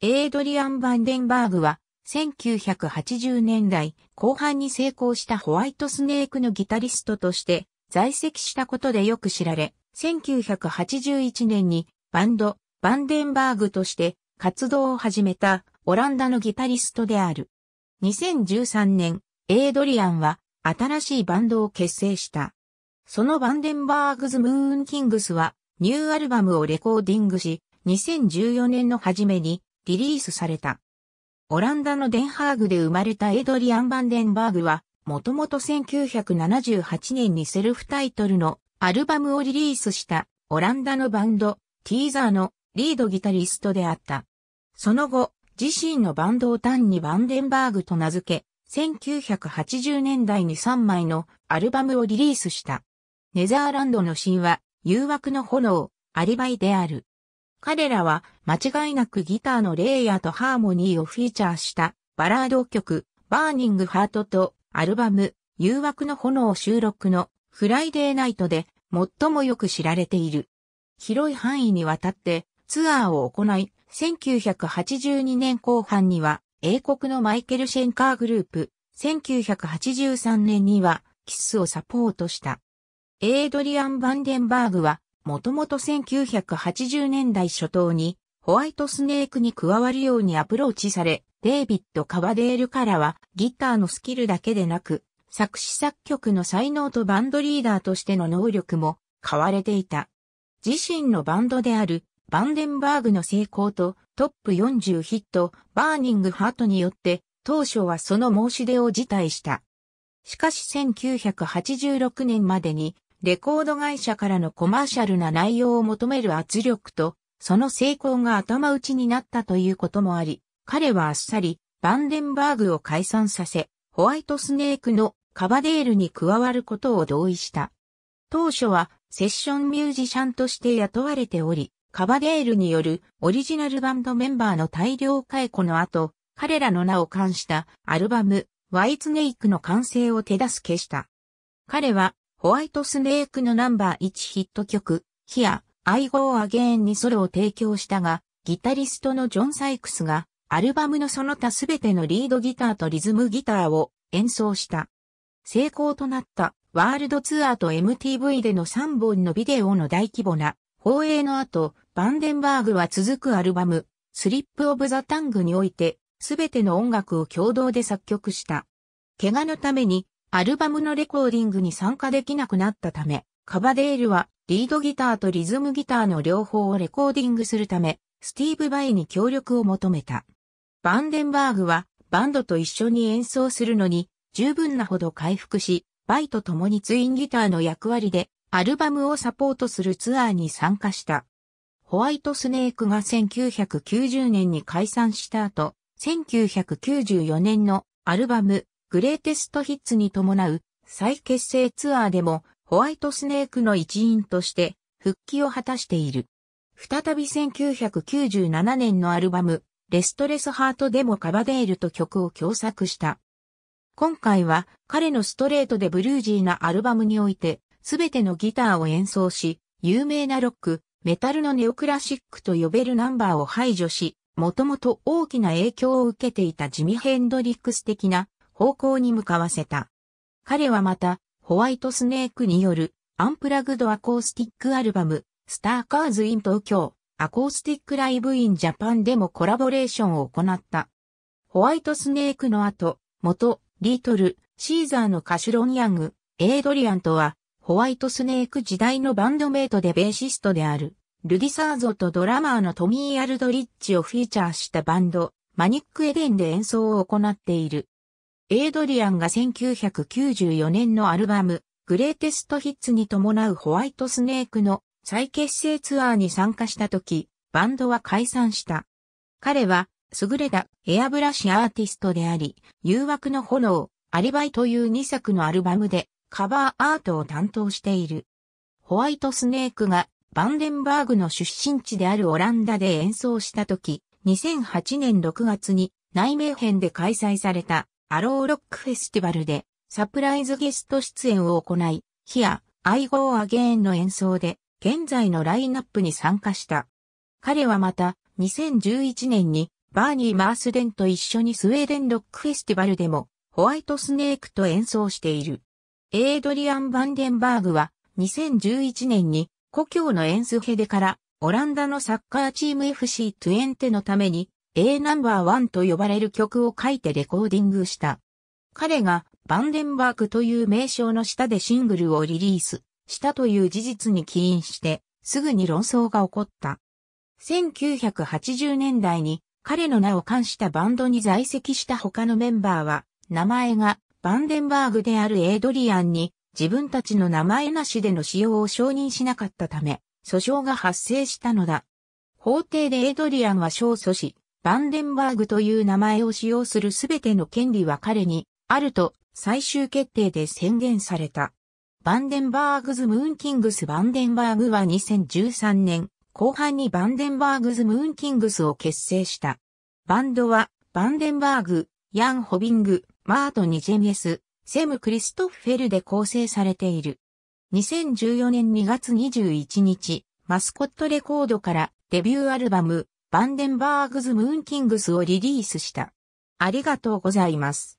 エイドリアン・バンデンバーグは、1980年代後半に成功したホワイトスネークのギタリストとして在籍したことでよく知られ、1981年にバンド、バンデンバーグとして活動を始めたオランダのギタリストである。2013年、エイドリアンは新しいバンドを結成した。そのバンデンバーグズ・ムーン・キングスはニューアルバムをレコーディングし、2014年の初めにリリースされた。オランダのデンハーグで生まれたエドリアン・バンデンバーグは、もともと1978年にセルフタイトルのアルバムをリリースしたオランダのバンド、ティーザーのリードギタリストであった。その後、自身のバンドを単にバンデンバーグと名付け、1980年代に3枚のアルバムをリリースした。ネザーランドの神話、誘惑の炎、アリバイである。彼らは間違いなくギターのレイヤーとハーモニーをフィーチャーしたバラード曲バーニングハートとアルバム誘惑の炎収録のフライデーナイトで最もよく知られている。広い範囲にわたってツアーを行い、1982年後半には英国のマイケル・シェンカーグループ、1983年にはキスをサポートした。エイドリアン・バンデンバーグはもともと1980年代初頭にホワイトスネークに加わるようにアプローチされ、デイビッド・カバデールからはギターのスキルだけでなく、作詞作曲の才能とバンドリーダーとしての能力も買われていた。自身のバンドであるバンデンバーグの成功とトップ40ヒットバーニングハートによって当初はその申し出を辞退した。しかし1986年までにレコード会社からのコマーシャルな内容を求める圧力と、その成功が頭打ちになったということもあり、彼はあっさり、バンデンバーグを解散させ、ホワイトスネークのカバデールに加わることを同意した。当初はセッションミュージシャンとして雇われており、カバデールによるオリジナルバンドメンバーの大量解雇の後、彼らの名を冠したアルバム、ワイツネイクの完成を手助けした。彼はホワイトスネークのナンバー1ヒット曲、ヒア、アイゴーアゲーンにソロを提供したが、ギタリストのジョン・サイクスが、アルバムのその他すべてのリードギターとリズムギターを演奏した。成功となったワールドツアーと MTV での3本のビデオの大規模な放映の後、バンデンバーグは続くアルバム、スリップ・オブ・ザ・タングにおいて、すべての音楽を共同で作曲した。怪我のためにアルバムのレコーディングに参加できなくなったため、カバデールはリードギターとリズムギターの両方をレコーディングするため、スティーブ・バイに協力を求めた。バンデンバーグはバンドと一緒に演奏するのに十分なほど回復し、バイと共にツインギターの役割でアルバムをサポートするツアーに参加した。ホワイトスネークが1990年に解散した後、1994年のアルバムグレーテストヒッツに伴う再結成ツアーでもホワイトスネークの一員として復帰を果たしている。再び1997年のアルバム、レストレスハートでもカバデールと曲を共作した。今回は彼のストレートでブルージーなアルバムにおいて、すべてのギターを演奏し、有名なロック、メタルのネオクラシックと呼べるナンバーを排除し、もともと大きな影響を受けていたジミ・ヘンドリックス的な方向に向かわせた。彼はまた、ホワイトスネークによるアンプラグドアコースティックアルバム、スターカーズ・イン東京、アコースティック・ライブ・イン・ジャパンでもコラボレーションを行った。ホワイトスネークの後、元、リートル、シーザーのカシュロン・ヤング、エイドリアンとは、ホワイトスネーク時代のバンドメイトでベーシストである、ルディサーゾとドラマーのトミー・アルドリッチをフィーチャーしたバンド、マニック・エデンで演奏を行っている。エイドリアンが1994年のアルバム、グレーテストヒッツに伴うホワイトスネークの再結成ツアーに参加した時、バンドは解散した。彼は、優れたエアブラシアーティストであり、誘惑の炎、アリバイという2作のアルバムでカバーアートを担当している。ホワイトスネークがバンデンバーグの出身地であるオランダで演奏した時、2008年6月に内名編で開催されたアローロックフェスティバルでサプライズゲスト出演を行い、ヒア、アイゴーアゲーンの演奏で現在のラインナップに参加した。彼はまた2011年にバーニー・マースデンと一緒にスウェーデンロックフェスティバルでもホワイトスネークと演奏している。エイドリアン・バンデンバーグは2011年に故郷のエンスヘデからオランダのサッカーチーム FC トゥエンテのために A ナンバー1と呼ばれる曲を書いてレコーディングした。彼がバンデンバークという名称の下でシングルをリリースしたという事実に起因して、すぐに論争が起こった。1980年代に彼の名を冠したバンドに在籍した他のメンバーは、名前がバンデンバーグであるエイドリアンに自分たちの名前なしでの使用を承認しなかったため、訴訟が発生したのだ。法廷でエイドリアンは勝訴し、バンデンバーグという名前を使用するすべての権利は彼にあると最終決定で宣言された。バンデンバーグズ・ムーンキングス・バンデンバーグは2013年後半にバンデンバーグズ・ムーンキングスを結成した。バンドはバンデンバーグ、ヤン・ホビング、マート・ニジェミエス、セム・クリストフフェルで構成されている。2014年2月21日、マスコットレコードからデビューアルバムバンデンバーグズ・ムーンキングスをリリースした。ありがとうございます。